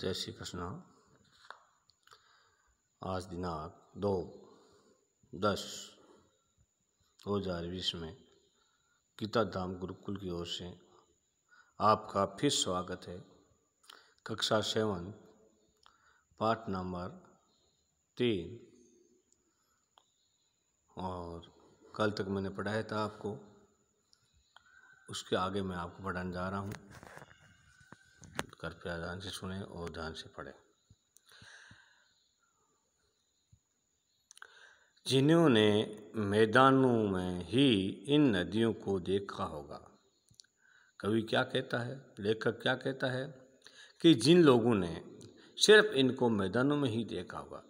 जय श्री कृष्णा आज दिनांक दो दस दो हजार बीस में गीता धाम गुरुकुल की ओर से आपका फिर स्वागत है कक्षा सेवन पाठ नंबर तीन और कल तक मैंने पढ़ाया था आपको उसके आगे मैं आपको पढ़ाने जा रहा हूँ कृपया ध्यान से सुने और ध्यान से पढ़ें जिन्होंने मैदानों में ही इन नदियों को देखा होगा कवि क्या कहता है लेखक क्या कहता है कि जिन लोगों ने सिर्फ इनको मैदानों में ही देखा होगा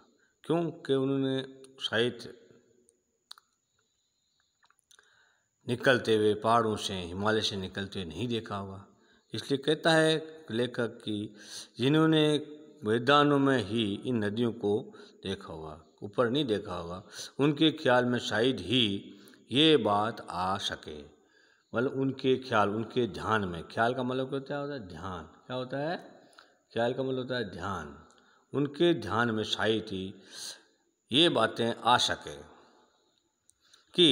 क्योंकि उन्होंने साहित्य निकलते हुए पहाड़ों से हिमालय से निकलते हुए नहीं देखा होगा इसलिए कहता है लेखक कि जिन्होंने मैदानों में ही इन नदियों को देखा होगा ऊपर नहीं देखा होगा उनके ख्याल में शायद ही ये बात आ सके मतलब उनके ख्याल उनके ध्यान में ख्याल का मतलब क्या होता है ध्यान क्या होता है ख्याल का मतलब होता है ध्यान उनके ध्यान में शायद ही ये बातें आ सके कि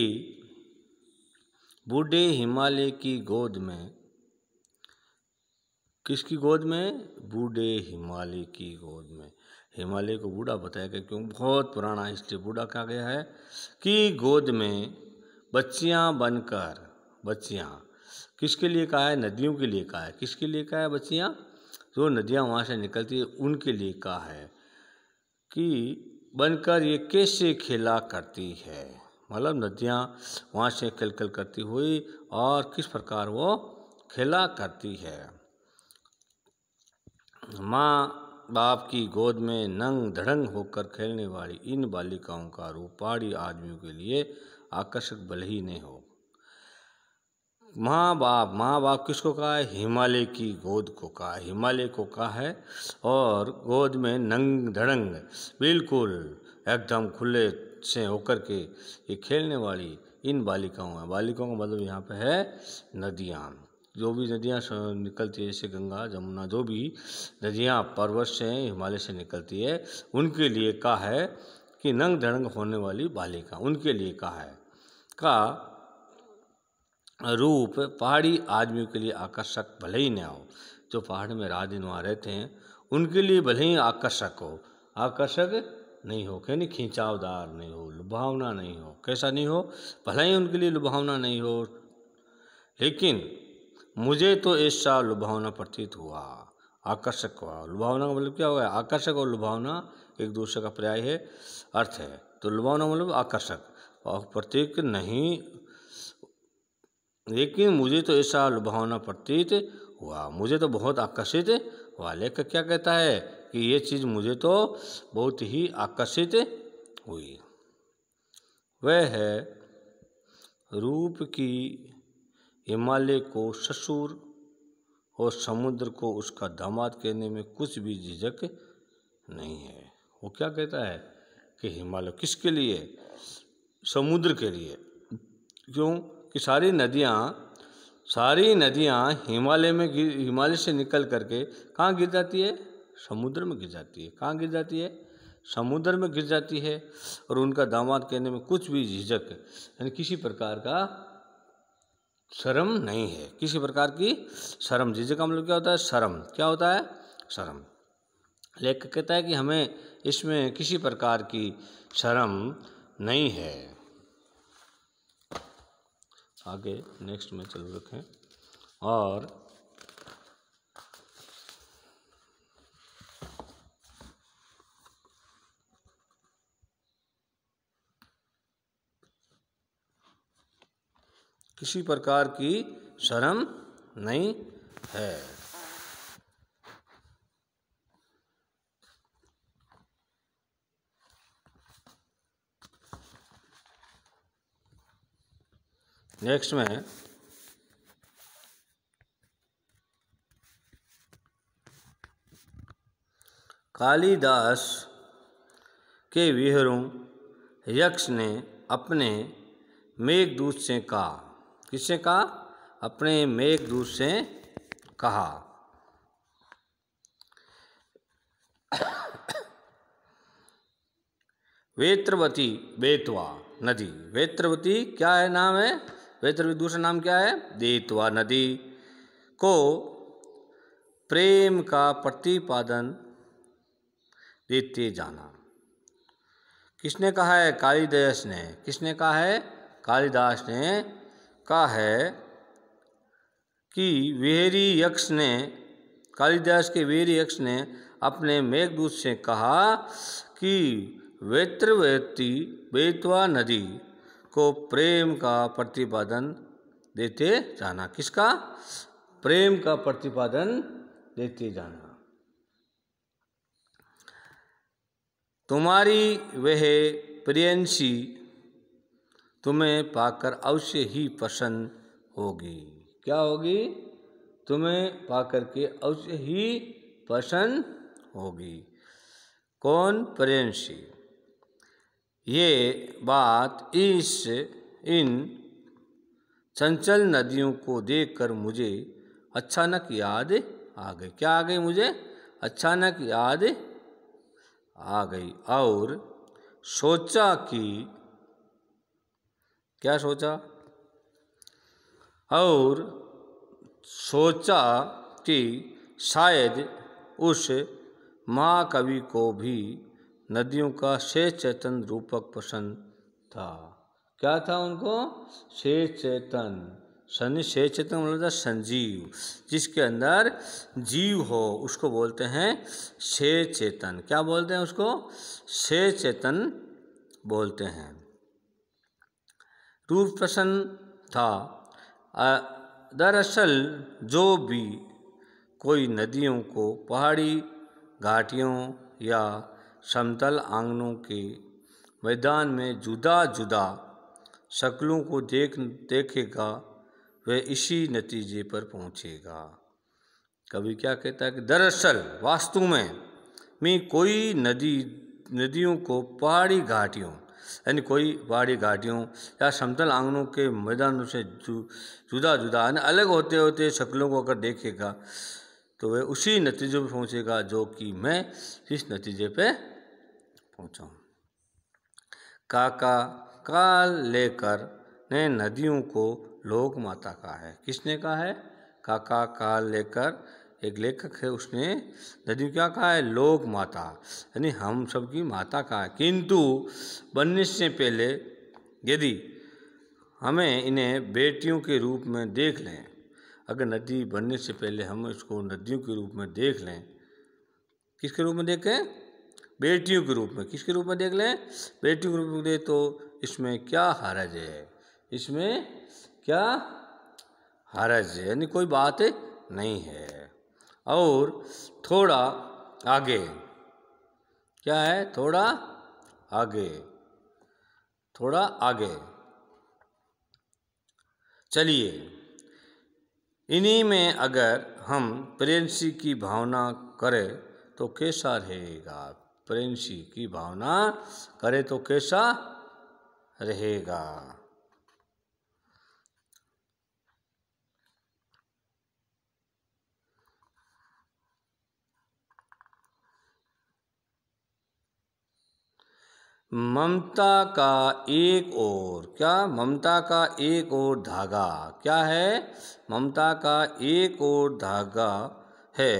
बूढ़े हिमालय की गोद में किसकी गोद में बूढ़े हिमालय की गोद में हिमालय को बूढ़ा बताया गया क्योंकि बहुत पुराना इसलिए बूढ़ा कहा गया है कि गोद में बच्चियाँ बनकर बच्चियाँ किसके लिए कहा है नदियों के लिए कहा है किसके लिए कहा है बच्चियाँ जो नदियाँ वहाँ से निकलती है उनके लिए कहा है कि बनकर ये कैसे खेला करती है मतलब नदियाँ वहाँ से खिलखिल करती हुई और किस प्रकार वो खेला करती है माँ बाप की गोद में नंग धड़ंग होकर खेलने वाली इन बालिकाओं का रूप पहाड़ी आदमियों के लिए आकर्षक बल ही नहीं हो माँ बाप माँ बाप किसको कहा है हिमालय की गोद को कहा हिमालय को कहा है और गोद में नंग धड़ंग बिल्कुल एकदम खुले से होकर के ये खेलने वाली इन बालिकाओं हैं बालिकाओं का मतलब यहाँ पे है नदियाँ जो भी नदियाँ निकलती है जैसे गंगा जमुना जो भी नदियाँ पर्वत से हिमालय से निकलती है उनके लिए कहा है कि नंग धड़ंग होने वाली बालिका उनके लिए कहा है का रूप पहाड़ी आदमियों के लिए आकर्षक भले ही न हो जो पहाड़ में राज दिन वहाँ रहते हैं उनके लिए भले ही आकर्षक हो आकर्षक नहीं हो कहने खिंचावदार नहीं हो लुभावना नहीं हो कैसा नहीं हो भले ही उनके लिए लुभावना नहीं हो लेकिन मुझे तो ऐसा लुभावना प्रतीत हुआ आकर्षक हुआ लुभावना का मतलब क्या हुआ आकर्षक और लुभावना एक दूसरे का पर्याय है अर्थ है तो लुभावना मतलब आकर्षक और प्रतीक नहीं लेकिन मुझे तो ऐसा लुभावना प्रतीत हुआ मुझे तो बहुत आकर्षित हुआ लेखक क्या कहता है कि ये चीज़ मुझे तो बहुत ही आकर्षित हुई वह है रूप की हिमालय को ससुर और समुद्र को उसका दामाद कहने में कुछ भी झिझक नहीं है वो क्या कहता है कि हिमालय किसके लिए समुद्र के लिए क्यों कि सारी नदियाँ सारी नदियाँ हिमालय में हिमालय से निकल करके कहाँ गिर जाती है समुद्र में गिर जाती है कहाँ गिर जाती है समुद्र में गिर जाती है और उनका दामाद कहने में कुछ भी झिझक यानी किसी प्रकार का शर्म नहीं है किसी प्रकार की शर्म झिझक का मतलब क्या होता है शर्म क्या होता है शर्म लेखक कहता है कि हमें इसमें किसी प्रकार की शर्म नहीं है आगे नेक्स्ट में चल रखें और किसी प्रकार की शर्म नहीं है नेक्स्ट में कालिदास के विहरों यक्ष ने अपने मेघदूत से कहा किसने कहा अपने मेघदूत से कहा वेत्रवती बेतवा नदी वेत्रवती क्या है नाम है वेत्रवती दूसरा नाम क्या है देतवा नदी को प्रेम का प्रतिपादन देते जाना किसने कहा है कालिदास ने किसने कहा है कालिदास ने का है कि वेरी यक्ष ने कालिदास के वेरी यक्ष ने अपने मेघदूत से कहा कि वेत्रवेती बेतवा नदी को प्रेम का प्रतिपादन देते जाना किसका प्रेम का प्रतिपादन देते जाना तुम्हारी वह प्रियंशी तुम्हें पाकर अवश्य ही प्रसन्न होगी क्या होगी तुम्हें पाकर के अवश्य ही प्रसन्न होगी कौन प्रेमसी ये बात इस इन चंचल नदियों को देखकर मुझे अचानक याद आ गई क्या आ गई मुझे अचानक याद आ गई और सोचा कि क्या सोचा और सोचा कि शायद उस महाकवि को भी नदियों का शेष चेतन रूपक पसंद था क्या था उनको शेष चेतन शनि शेष चेतन बोलता मतलब था संजीव जिसके अंदर जीव हो उसको बोलते हैं शेष चेतन क्या बोलते हैं उसको शेष चेतन बोलते हैं टूर प्रसन्न था दरअसल जो भी कोई नदियों को पहाड़ी घाटियों या समतल आंगनों के मैदान में जुदा जुदा शक्लों को देख देखेगा वह इसी नतीजे पर पहुंचेगा कभी क्या कहता है कि दरअसल वास्तु में में कोई नदी नदियों को पहाड़ी घाटियों यानी कोई पहाड़ी घाटियों या समतल आंगनों के मैदानों से जुदा जुदा यानी अलग होते होते शक्लों को अगर देखेगा तो वह उसी नतीजे पर पहुँचेगा जो कि मैं इस नतीजे पे पहुँचाऊँ काका काल लेकर ने नदियों को लोक माता कहा है किसने कहा है काका काल लेकर एक लेखक है उसने नदी क्या कहा है लोक माता यानी हम सबकी माता कहा है किंतु बनने से पहले यदि हमें इन्हें बेटियों के रूप में देख लें अगर नदी बनने से पहले हम इसको नदियों के रूप में देख लें किसके रूप में देखें बेटियों के रूप में किसके रूप में देख लें बेटियों के रूप में देख तो इसमें क्या हरज है इसमें क्या हरज है यानी कोई बात नहीं है और थोड़ा आगे क्या है थोड़ा आगे थोड़ा आगे चलिए इन्हीं में अगर हम प्रेमसी की भावना करें तो कैसा रहेगा प्रेमसी की भावना करें तो कैसा रहेगा ममता का एक और क्या ममता का एक और धागा क्या है ममता का एक और धागा है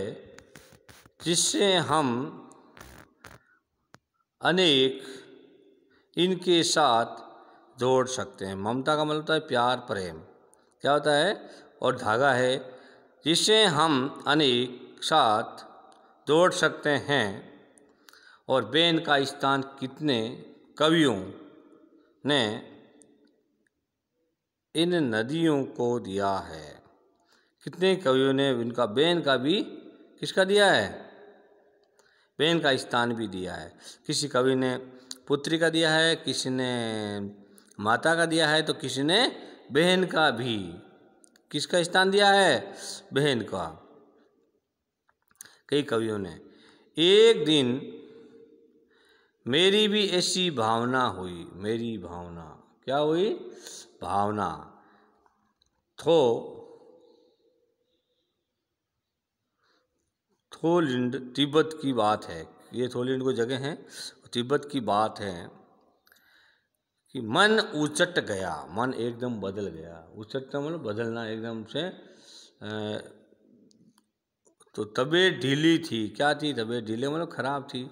जिससे हम अनेक इनके साथ जोड़ सकते हैं ममता का मतलब होता है प्यार प्रेम क्या होता है और धागा है जिससे हम अनेक साथ जोड़ सकते हैं और बेन का स्थान कितने कवियों ने इन नदियों को दिया है कितने कवियों ने इनका बेन का भी किसका दिया है बेन का स्थान भी दिया है किसी कवि ने पुत्री का दिया है किसी ने माता का दिया है तो किसी ने बहन का भी किसका स्थान दिया है बहन का कई कवियों ने एक दिन मेरी भी ऐसी भावना हुई मेरी भावना क्या हुई भावना थो थोलिंड तिब्बत की बात है ये थोलिंड को जगह है तिब्बत की बात है कि मन उचट गया मन एकदम बदल गया उचटना मतलब बदलना एकदम से तो तबीयत ढीली थी क्या थी तबीयत ढीले मतलब खराब थी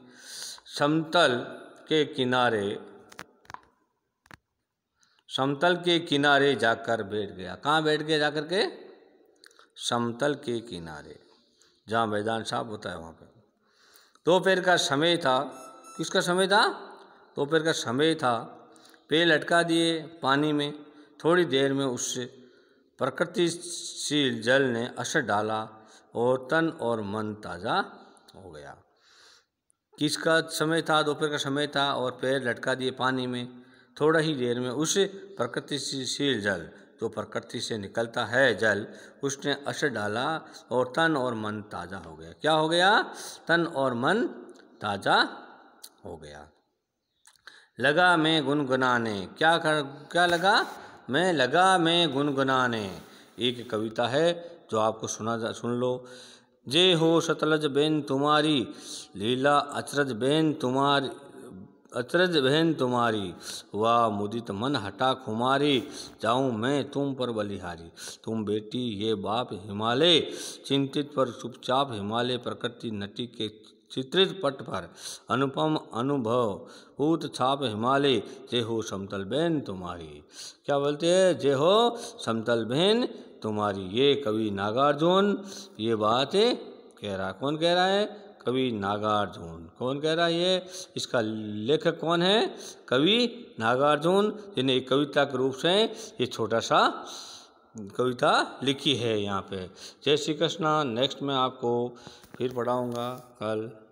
समतल के किनारे समतल के किनारे जाकर बैठ गया कहाँ बैठ गया जाकर के समतल के किनारे जहाँ मैदान साफ होता है वहाँ पे दोपहर का समय था किसका समय था दोपहर का समय था पेड़ लटका दिए पानी में थोड़ी देर में उससे प्रकृतिशील जल ने असर डाला और तन और मन ताज़ा हो गया किसका समय था दोपहर का समय था और पैर लटका दिए पानी में थोड़ा ही देर में उस प्रकृतिशील जल जो प्रकृति से निकलता है जल उसने असर डाला और तन और मन ताज़ा हो गया क्या हो गया तन और मन ताज़ा हो गया लगा मैं गुनगुनाने क्या कर क्या लगा मैं लगा मैं गुनगुनाने एक कविता है जो आपको सुना जा सुन लो जय हो सतलज बेन तुम्हारी लीला अचरज बेन तुम्हारी अचरज बहन तुम्हारी वाह मुदित मन हटा खुमारी जाऊँ मैं तुम पर बलिहारी तुम बेटी ये बाप हिमालय चिंतित पर चुपचाप हिमालय प्रकृति नटी के चित्रित पट पर अनुपम अनुभव ऊत छाप हिमालय जय हो समतल बहन तुम्हारी क्या बोलते हैं जय हो समतल बहन तुम्हारी ये कवि नागार्जुन ये बात कह रहा कौन कह रहा है कवि नागार्जुन कौन कह रहा है ये इसका लेखक कौन है कवि नागार्जुन जिन्हें कविता के रूप से ये छोटा सा कविता लिखी है यहाँ पे जय श्री कृष्णा नेक्स्ट में आपको फिर पढ़ाऊँगा कल